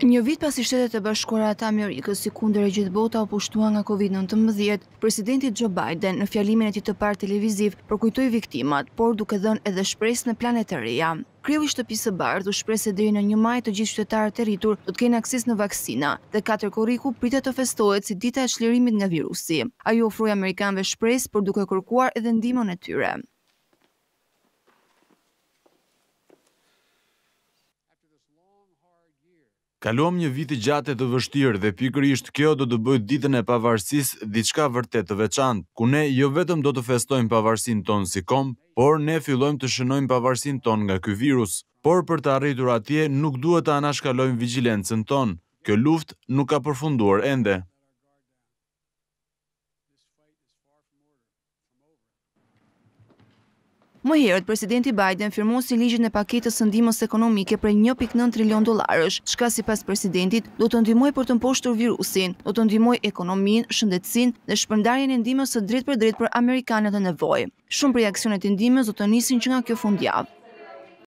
Një vit pas i shtetet e bashkuara të mjër i kunder e gjithë bota o pushtua nga Covid-19, presidenti Joe Biden në fjalimin e ti të par televiziv përkujtoj viktimat, por duke dhën edhe shpres në planet të reja. Kriu i shtëpisë e bardhë u shpresë e dhejë në një maj të gjithë qytetarë të rritur do të kene aksis në vakcina dhe katër koriku pritet të festohet si dita e qlirimit nga virusi. A ju ofruja Amerikanve shpresë, por duke kërkuar edhe ndimon e tyre. Kaluam një vit të gjatë të vështirë dhe pikërisht kjo do të bëj ditën e pavarësisë diçka vërtet të veçantë, ku ne jo vetëm do të festojmë pavarësin tonë si kom, por ne fillojmë të shënojmë pavarësin tonë nga ky virus. Por për të arritur atje nuk duhet të anashkalojmë vigjilencën tonë. Kjo luftë nuk ka përfunduar ende. Më herët, presidenti Biden firmu si ligjën e paketës sëndimës ekonomike për 1.9 trilion dolarës, shka si pas presidentit do të ndimoj për të mposhtur virusin, do të ndimoj ekonomin, shëndetsin dhe shpërndarjen e ndimës së drejt për drejt për Amerikanët e nevoj. Shumë për reakcionet e ndimës do të nisin që nga kjo fundjavë.